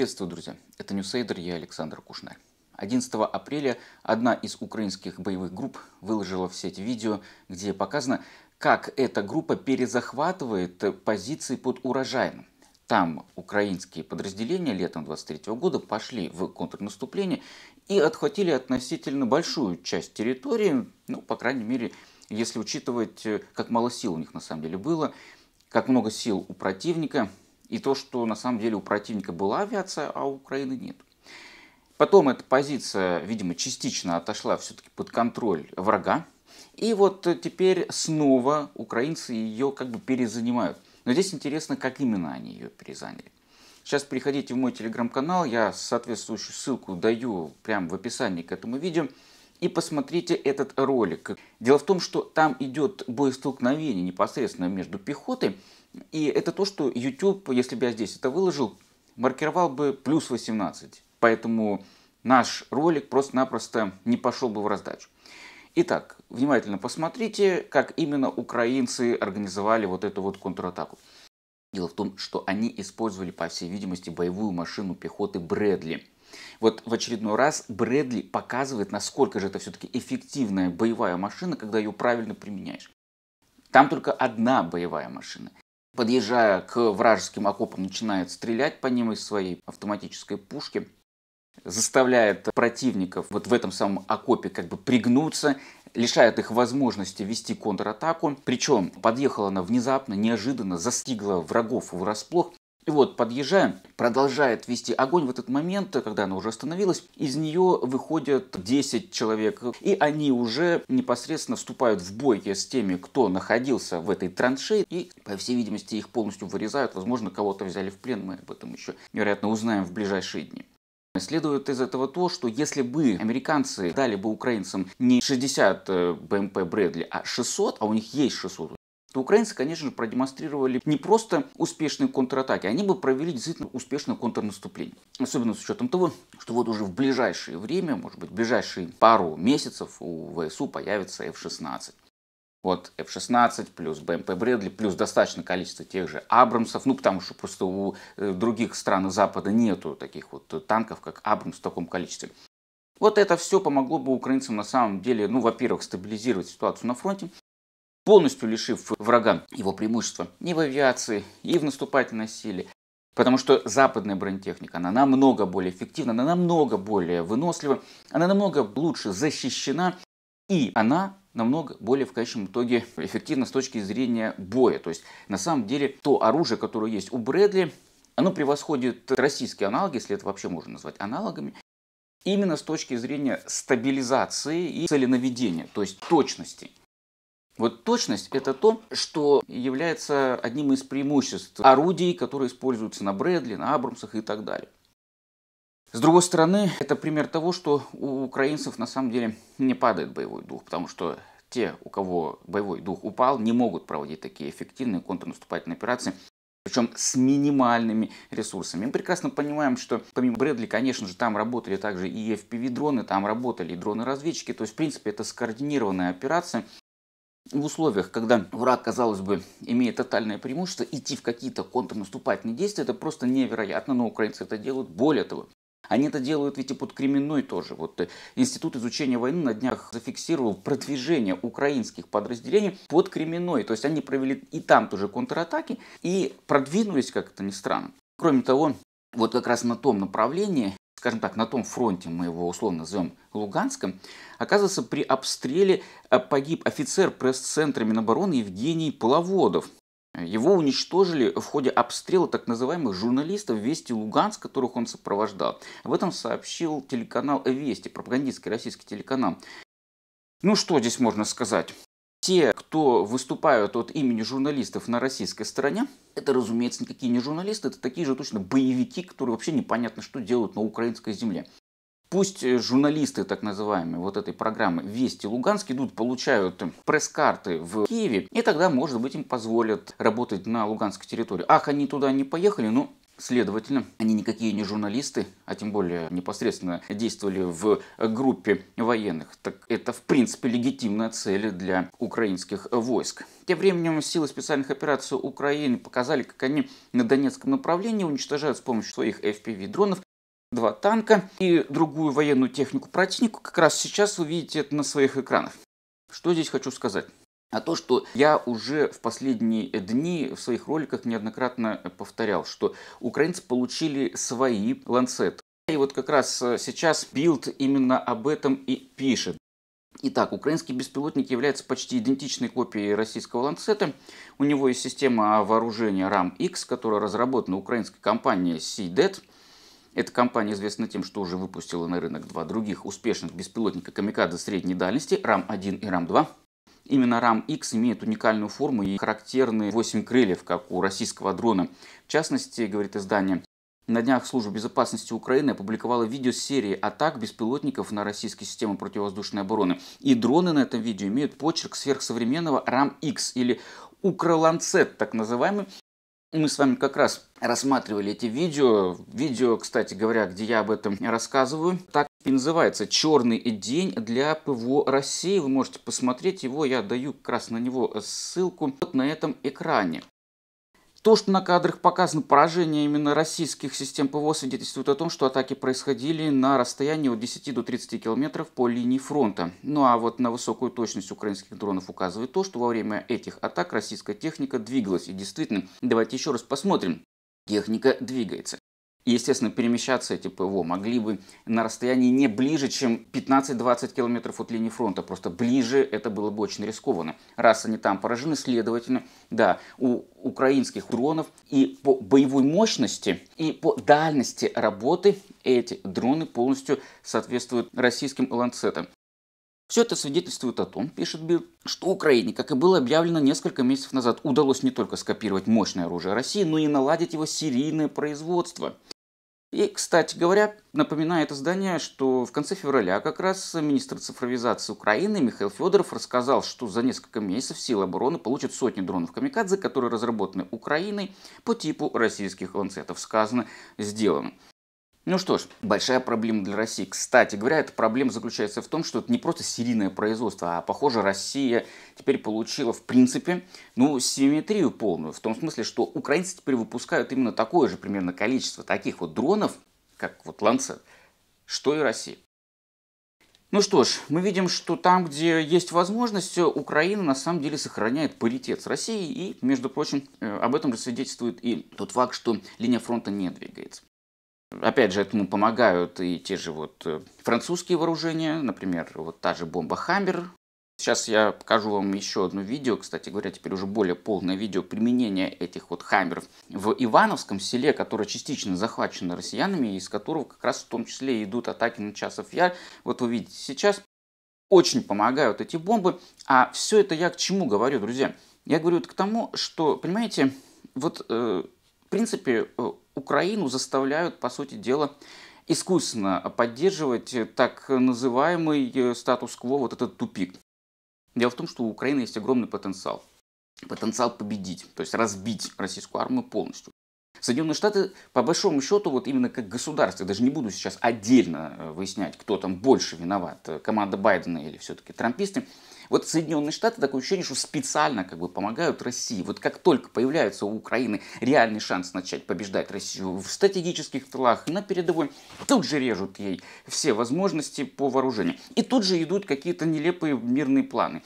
Приветствую, друзья! Это Ньюсейдер, я Александр Кушнер. 11 апреля одна из украинских боевых групп выложила в сеть видео, где показано, как эта группа перезахватывает позиции под Урожайным. Там украинские подразделения летом 23 года пошли в контрнаступление и отхватили относительно большую часть территории, ну, по крайней мере, если учитывать, э, как мало сил у них на самом деле было, как много сил у противника, и то, что на самом деле у противника была авиация, а у Украины нет. Потом эта позиция, видимо, частично отошла все-таки под контроль врага. И вот э, теперь снова украинцы ее как бы перезанимают. Но здесь интересно, как именно они ее перезаняли. Сейчас переходите в мой телеграм-канал, я соответствующую ссылку даю прямо в описании к этому видео и посмотрите этот ролик. Дело в том, что там идет боестолкновение непосредственно между пехотой, и это то, что YouTube, если бы я здесь это выложил, маркировал бы плюс 18. Поэтому наш ролик просто-напросто не пошел бы в раздачу. Итак, внимательно посмотрите, как именно украинцы организовали вот эту вот контратаку. Дело в том, что они использовали, по всей видимости, боевую машину пехоты Брэдли – вот в очередной раз Брэдли показывает, насколько же это все-таки эффективная боевая машина, когда ее правильно применяешь. Там только одна боевая машина. Подъезжая к вражеским окопам, начинает стрелять по ним из своей автоматической пушки заставляет противников вот в этом самом окопе как бы пригнуться, лишает их возможности вести контратаку. Причем подъехала она внезапно, неожиданно, застигла врагов врасплох. И вот, подъезжаем, продолжает вести огонь. В этот момент, когда она уже остановилась, из нее выходят 10 человек. И они уже непосредственно вступают в бой с теми, кто находился в этой траншее. И, по всей видимости, их полностью вырезают. Возможно, кого-то взяли в плен. Мы об этом еще, вероятно, узнаем в ближайшие дни. Следует из этого то, что если бы американцы дали бы украинцам не 60 э, БМП Брэдли, а 600, а у них есть 600, то украинцы, конечно же, продемонстрировали не просто успешные контратаки, они бы провели действительно успешное контрнаступление. Особенно с учетом того, что вот уже в ближайшее время, может быть, в ближайшие пару месяцев у ВСУ появится F-16. Вот F-16 плюс БМП Брэдли, плюс достаточное количество тех же Абрамсов, ну потому что просто у э, других стран Запада нету таких вот танков, как Абрамс в таком количестве. Вот это все помогло бы украинцам на самом деле, ну, во-первых, стабилизировать ситуацию на фронте, полностью лишив врага его преимущества и в авиации, и в наступательной силе. Потому что западная бронетехника, она намного более эффективна, она намного более вынослива, она намного лучше защищена, и она намного более в конечном итоге эффективна с точки зрения боя. То есть на самом деле то оружие, которое есть у Брэдли, оно превосходит российские аналоги, если это вообще можно назвать аналогами, именно с точки зрения стабилизации и целенаведения, то есть точности. Вот точность – это то, что является одним из преимуществ орудий, которые используются на Брэдли, на Абрамсах и так далее. С другой стороны, это пример того, что у украинцев на самом деле не падает боевой дух, потому что те, у кого боевой дух упал, не могут проводить такие эффективные контрнаступательные операции, причем с минимальными ресурсами. Мы прекрасно понимаем, что помимо Брэдли, конечно же, там работали также и FPV-дроны, там работали и дроны-разведчики, то есть, в принципе, это скоординированная операция, в условиях, когда враг, казалось бы, имеет тотальное преимущество, идти в какие-то контрнаступательные действия, это просто невероятно, но украинцы это делают. Более того, они это делают ведь и под Кременной тоже. Вот э, Институт изучения войны на днях зафиксировал продвижение украинских подразделений под Кременной. То есть они провели и там тоже контратаки и продвинулись, как это ни странно. Кроме того, вот как раз на том направлении скажем так, на том фронте, мы его условно назовем Луганском, оказывается, при обстреле э, погиб офицер пресс-центра Минобороны Евгений Половодов. Его уничтожили в ходе обстрела так называемых журналистов «Вести Луганск», которых он сопровождал. Об этом сообщил телеканал «Вести», пропагандистский российский телеканал. Ну что здесь можно сказать? те, кто выступают от имени журналистов на российской стороне, это, разумеется, никакие не журналисты, это такие же точно боевики, которые вообще непонятно, что делают на украинской земле. Пусть э, журналисты, так называемые, вот этой программы «Вести Луганск» идут, получают э, пресс-карты в Киеве, и тогда, может быть, им позволят работать на луганской территории. Ах, они туда не поехали, ну, Следовательно, они никакие не журналисты, а тем более непосредственно действовали в группе военных. Так это, в принципе, легитимная цель для украинских войск. Тем временем силы специальных операций Украины показали, как они на Донецком направлении уничтожают с помощью своих FPV-дронов два танка и другую военную технику противнику. Как раз сейчас вы видите это на своих экранах. Что здесь хочу сказать? а то, что я уже в последние дни в своих роликах неоднократно повторял, что украинцы получили свои ланцеты. И вот как раз э, сейчас Билд именно об этом и пишет. Итак, украинский беспилотник является почти идентичной копией российского ланцета. У него есть система вооружения RAM-X, которая разработана украинской компанией CDET. Эта компания известна тем, что уже выпустила на рынок два других успешных беспилотника «Камикадзе» средней дальности RAM-1 и RAM-2. Именно рам x имеет уникальную форму и характерные 8 крыльев, как у российского дрона. В частности, говорит издание, на днях Служба безопасности Украины опубликовала видео серии атак беспилотников на российские системы противовоздушной обороны. И дроны на этом видео имеют почерк сверхсовременного рам x или Украланцет, так называемый, мы с вами как раз рассматривали эти видео. Видео, кстати говоря, где я об этом рассказываю. Так и называется «Черный день для ПВО России». Вы можете посмотреть его, я даю как раз на него ссылку вот на этом экране. То, что на кадрах показано поражение именно российских систем ПВО, свидетельствует о том, что атаки происходили на расстоянии от 10 до 30 километров по линии фронта. Ну а вот на высокую точность украинских дронов указывает то, что во время этих атак российская техника двигалась. И действительно, давайте еще раз посмотрим. Техника двигается естественно, перемещаться эти типа, ПВО могли бы на расстоянии не ближе, чем 15-20 километров от линии фронта. Просто ближе это было бы очень рискованно. Раз они там поражены, следовательно, да, у украинских дронов и по боевой мощности, и по дальности работы эти дроны полностью соответствуют российским ланцетам. Все это свидетельствует о том, пишет Билд, что Украине, как и было объявлено несколько месяцев назад, удалось не только скопировать мощное оружие России, но и наладить его серийное производство. И, кстати говоря, напоминает издание, что в конце февраля как раз министр цифровизации Украины Михаил Федоров рассказал, что за несколько месяцев силы обороны получат сотни дронов «Камикадзе», которые разработаны Украиной по типу российских ланцетов. Сказано, сделано. Ну что ж, большая проблема для России. Кстати говоря, эта проблема заключается в том, что это не просто серийное производство, а, похоже, Россия теперь получила, в принципе, ну, симметрию полную. В том смысле, что украинцы теперь выпускают именно такое же примерно количество таких вот дронов, как вот Ланцет, что и Россия. Ну что ж, мы видим, что там, где есть возможность, Украина на самом деле сохраняет паритет с Россией, и, между прочим, э, об этом же свидетельствует и тот факт, что линия фронта не двигается. Опять же, этому помогают и те же вот э, французские вооружения, например, вот та же бомба «Хаммер». Сейчас я покажу вам еще одно видео, кстати говоря, теперь уже более полное видео применения этих вот «Хаммеров» в Ивановском селе, которое частично захвачено россиянами, из которого как раз в том числе идут атаки на часов я. Вот вы видите сейчас, очень помогают эти бомбы. А все это я к чему говорю, друзья? Я говорю это к тому, что, понимаете, вот, э, в принципе, э, Украину заставляют, по сути дела, искусственно поддерживать так называемый э, статус-кво, вот этот тупик. Дело в том, что у Украины есть огромный потенциал. Потенциал победить, то есть разбить российскую армию полностью. Соединенные Штаты, по большому счету, вот именно как государство, я даже не буду сейчас отдельно э, выяснять, кто там больше виноват, э, команда Байдена или все-таки трамписты, вот Соединенные Штаты такое ощущение, что специально как бы помогают России. Вот как только появляется у Украины реальный шанс начать побеждать Россию в стратегических тылах, на передовой, тут же режут ей все возможности по вооружению. И тут же идут какие-то нелепые мирные планы.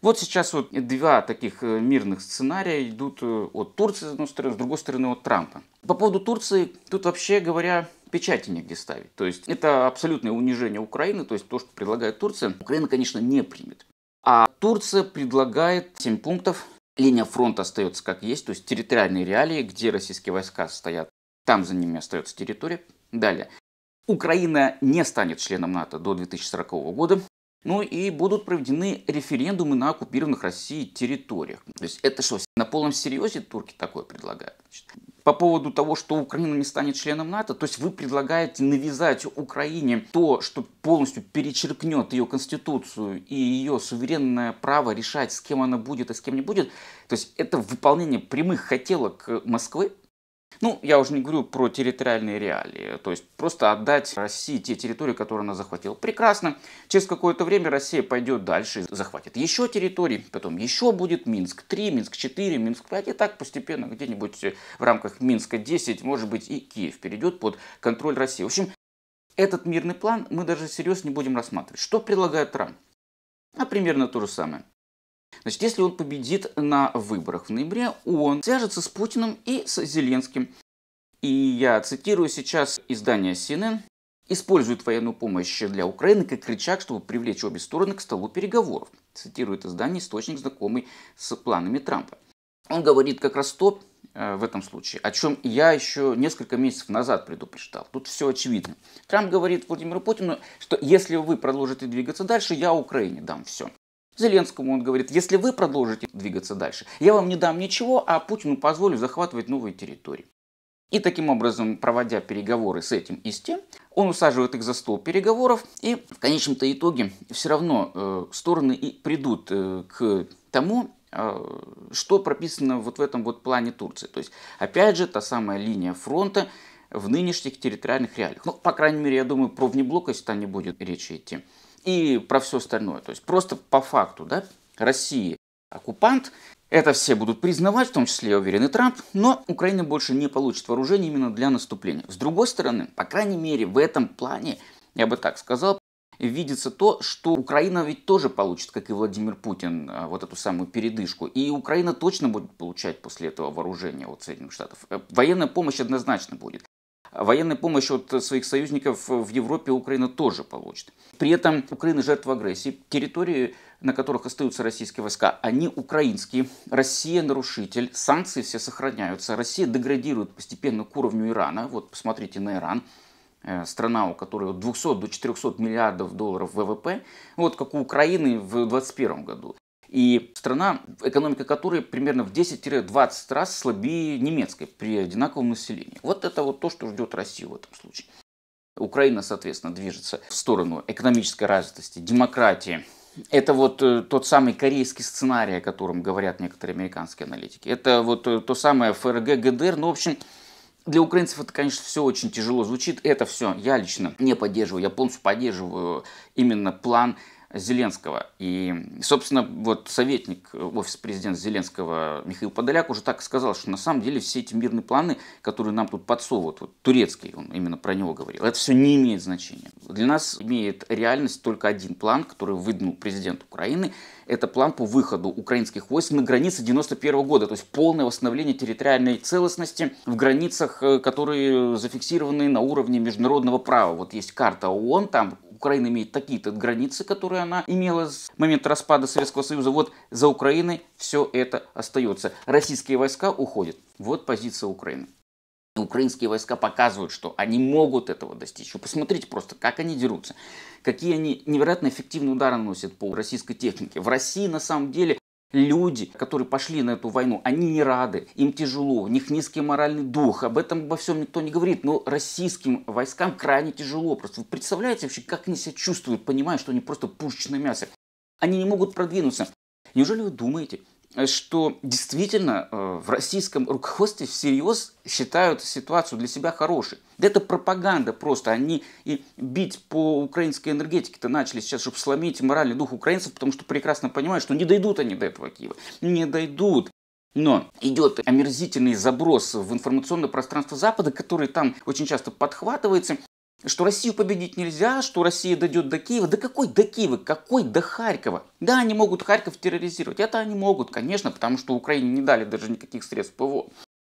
Вот сейчас вот два таких э, мирных сценария идут э, от Турции, с одной стороны, с другой стороны от Трампа. По поводу Турции, тут вообще говоря, печати негде ставить. То есть это абсолютное унижение Украины, то есть то, что предлагает Турция, Украина, конечно, не примет. А Турция предлагает 7 пунктов. Линия фронта остается как есть, то есть территориальные реалии, где российские войска стоят, там за ними остается территория. Далее. Украина не станет членом НАТО до 2040 года. Ну и будут проведены референдумы на оккупированных России территориях. То есть это что, на полном серьезе турки такое предлагают? Значит, по поводу того, что Украина не станет членом НАТО, то есть вы предлагаете навязать Украине то, что полностью перечеркнет ее конституцию и ее суверенное право решать, с кем она будет и с кем не будет. То есть это выполнение прямых хотелок Москвы, ну, я уже не говорю про территориальные реалии, то есть просто отдать России те территории, которые она захватила. Прекрасно. Через какое-то время Россия пойдет дальше и захватит еще территории, потом еще будет Минск-3, Минск-4, Минск-5, и так постепенно где-нибудь э, в рамках Минска-10, может быть, и Киев перейдет под контроль России. В общем, этот мирный план мы даже серьезно не будем рассматривать. Что предлагает Трамп? А примерно то же самое. Значит, если он победит на выборах в ноябре, он свяжется с Путиным и с Зеленским. И я цитирую сейчас издание CNN. «Использует военную помощь для Украины как рычаг, чтобы привлечь обе стороны к столу переговоров», цитирует издание источник, знакомый с планами Трампа. Он говорит как раз то, э, в этом случае, о чем я еще несколько месяцев назад предупреждал. Тут все очевидно. Трамп говорит Владимиру Путину, что если вы продолжите двигаться дальше, я Украине дам все. Зеленскому он говорит, если вы продолжите двигаться дальше, я вам не дам ничего, а Путину позволю захватывать новые территории. И таким образом, проводя переговоры с этим и с тем, он усаживает их за стол переговоров, и в конечном-то итоге все равно э, стороны и придут э, к тому, э, что прописано вот в этом вот плане Турции. То есть, опять же, та самая линия фронта в нынешних территориальных реалиях. Ну, по крайней мере, я думаю, про внеблокость-то не будет речи идти и про все остальное. То есть просто по факту, да, России оккупант, это все будут признавать, в том числе, я уверен, и Трамп, но Украина больше не получит вооружение именно для наступления. С другой стороны, по крайней мере, в этом плане, я бы так сказал, видится то, что Украина ведь тоже получит, как и Владимир Путин, а, вот эту самую передышку. И Украина точно будет получать после этого вооружение от Соединенных Штатов. Э, военная помощь однозначно будет. Военной помощи от своих союзников в Европе Украина тоже получит. При этом Украина жертва агрессии. Территории, на которых остаются российские войска, они украинские. Россия нарушитель. Санкции все сохраняются. Россия деградирует постепенно к уровню Ирана. Вот посмотрите на Иран э, страна, у которой от 200 до 400 миллиардов долларов ВВП, вот как у Украины в 2021 году. И страна, экономика которой примерно в 10-20 раз слабее немецкой при одинаковом населении. Вот это вот то, что ждет Россию в этом случае. Украина, соответственно, движется в сторону экономической развитости, демократии, это вот э, тот самый корейский сценарий, о котором говорят некоторые американские аналитики. Это вот э, то самое ФРГ, ГДР. Ну, в общем, для украинцев это, конечно, все очень тяжело звучит. Это все я лично не поддерживаю. Я полностью поддерживаю именно план Зеленского. И, собственно, вот советник э, офис президента Зеленского Михаил Подоляк уже так сказал, что на самом деле все эти мирные планы, которые нам тут подсовывают, вот турецкий, он именно про него говорил, это все не имеет значения. Для нас имеет реальность только один план, который выдвинул президент Украины. Это план по выходу украинских войск на границы 91 года, то есть полное восстановление территориальной целостности в границах, э, которые зафиксированы на уровне международного права. Вот есть карта ООН, там Украина имеет такие-то границы, которые она имела с момента распада Советского Союза. Вот за Украиной все это остается. Российские войска уходят. Вот позиция Украины. Украинские войска показывают, что они могут этого достичь. Вы посмотрите просто, как они дерутся, какие они невероятно эффективные удары наносят по российской технике. В России на самом деле люди, которые пошли на эту войну, они не рады, им тяжело, у них низкий моральный дух, об этом обо всем никто не говорит, но российским войскам крайне тяжело. Просто вы представляете вообще, как они себя чувствуют, понимая, что они просто пушечное мясо. Они не могут продвинуться. Неужели вы думаете, Э, что действительно э, в российском руководстве всерьез считают ситуацию для себя хорошей. это пропаганда просто. Они и бить по украинской энергетике-то начали сейчас, чтобы сломить моральный дух украинцев, потому что прекрасно понимают, что не дойдут они до этого Киева. Не дойдут. Но идет омерзительный заброс в информационное пространство Запада, который там очень часто подхватывается, что Россию победить нельзя, что Россия дойдет до Киева. Да какой до Киева, какой до Харькова? Да, они могут Харьков терроризировать. Это они могут, конечно, потому что Украине не дали даже никаких средств ПВО.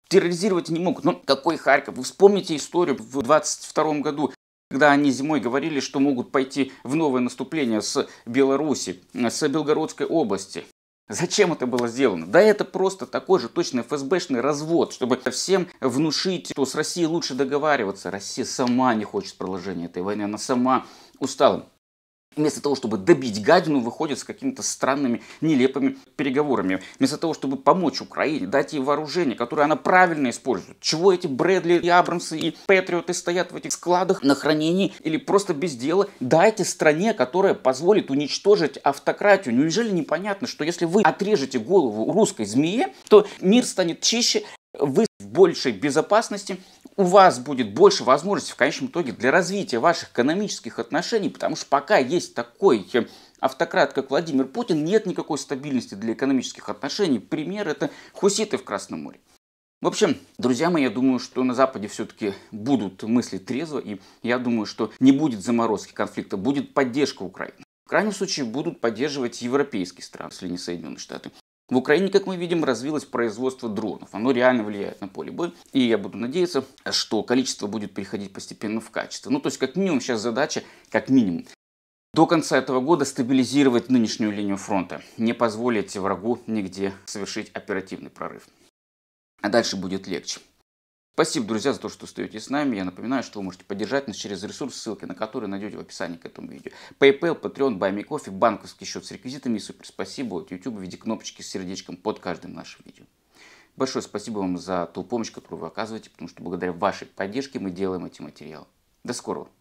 Терроризировать не могут. Но какой Харьков? Вы вспомните историю в 22 году, когда они зимой говорили, что могут пойти в новое наступление с Беларуси, с Белгородской области. Зачем это было сделано? Да это просто такой же точный ФСБшный развод, чтобы всем внушить, что с Россией лучше договариваться. Россия сама не хочет продолжения этой войны, она сама устала вместо того, чтобы добить гадину, выходит с какими-то странными, нелепыми переговорами. Вместо того, чтобы помочь Украине, дать ей вооружение, которое она правильно использует. Чего эти Брэдли и Абрамсы и Патриоты стоят в этих складах на хранении или просто без дела? Дайте стране, которая позволит уничтожить автократию. Ну, неужели непонятно, что если вы отрежете голову русской змее, то мир станет чище, вы в большей безопасности, у вас будет больше возможностей в конечном итоге для развития ваших экономических отношений, потому что пока есть такой э, автократ, как Владимир Путин, нет никакой стабильности для экономических отношений. Пример это хуситы в Красном море. В общем, друзья мои, я думаю, что на Западе все-таки будут мысли трезво, и я думаю, что не будет заморозки конфликта, будет поддержка Украины. В крайнем случае будут поддерживать европейские страны, если не Соединенные Штаты. В Украине, как мы видим, развилось производство дронов. Оно реально влияет на поле боя. И я буду надеяться, что количество будет переходить постепенно в качество. Ну, то есть, как минимум, сейчас задача, как минимум, до конца этого года стабилизировать нынешнюю линию фронта, не позволить врагу нигде совершить оперативный прорыв. А дальше будет легче. Спасибо, друзья, за то, что остаетесь с нами. Я напоминаю, что вы можете поддержать нас через ресурс, ссылки на которые найдете в описании к этому видео. PayPal, Patreon, Buy Me Coffee, банковский счет с реквизитами и супер спасибо от YouTube в виде кнопочки с сердечком под каждым нашим видео. Большое спасибо вам за ту помощь, которую вы оказываете, потому что благодаря вашей поддержке мы делаем эти материалы. До скорого!